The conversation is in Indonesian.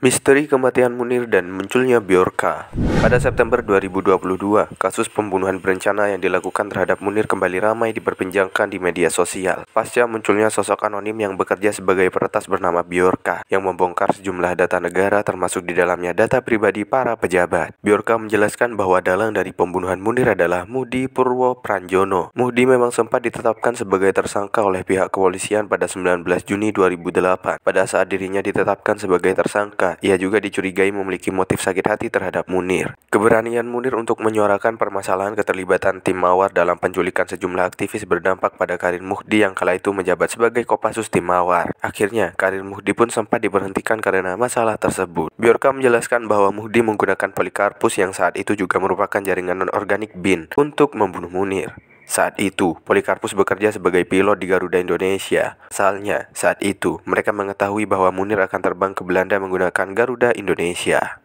Misteri kematian Munir dan munculnya Bjorka. Pada September 2022, kasus pembunuhan berencana yang dilakukan terhadap Munir kembali ramai diperbincangkan di media sosial. Pasca munculnya sosok anonim yang bekerja sebagai peretas bernama Bjorka yang membongkar sejumlah data negara termasuk di dalamnya data pribadi para pejabat. Bjorka menjelaskan bahwa dalang dari pembunuhan Munir adalah Mudi Purwo Pranjono. Mudi memang sempat ditetapkan sebagai tersangka oleh pihak kepolisian pada 19 Juni 2008 pada saat dirinya ditetapkan sebagai tersangka ia juga dicurigai memiliki motif sakit hati terhadap Munir. Keberanian Munir untuk menyuarakan permasalahan keterlibatan tim Mawar dalam penculikan sejumlah aktivis berdampak pada Karin Muhdi yang kala itu menjabat sebagai Kopassus tim Mawar. Akhirnya, Karin Muhdi pun sempat diberhentikan karena masalah tersebut. Biorka menjelaskan bahwa Muhdi menggunakan Polikarpus yang saat itu juga merupakan jaringan non-organik BIN untuk membunuh Munir. Saat itu, Polikarpus bekerja sebagai pilot di Garuda Indonesia. Pasalnya, saat itu mereka mengetahui bahwa Munir akan terbang ke Belanda menggunakan Garuda Indonesia.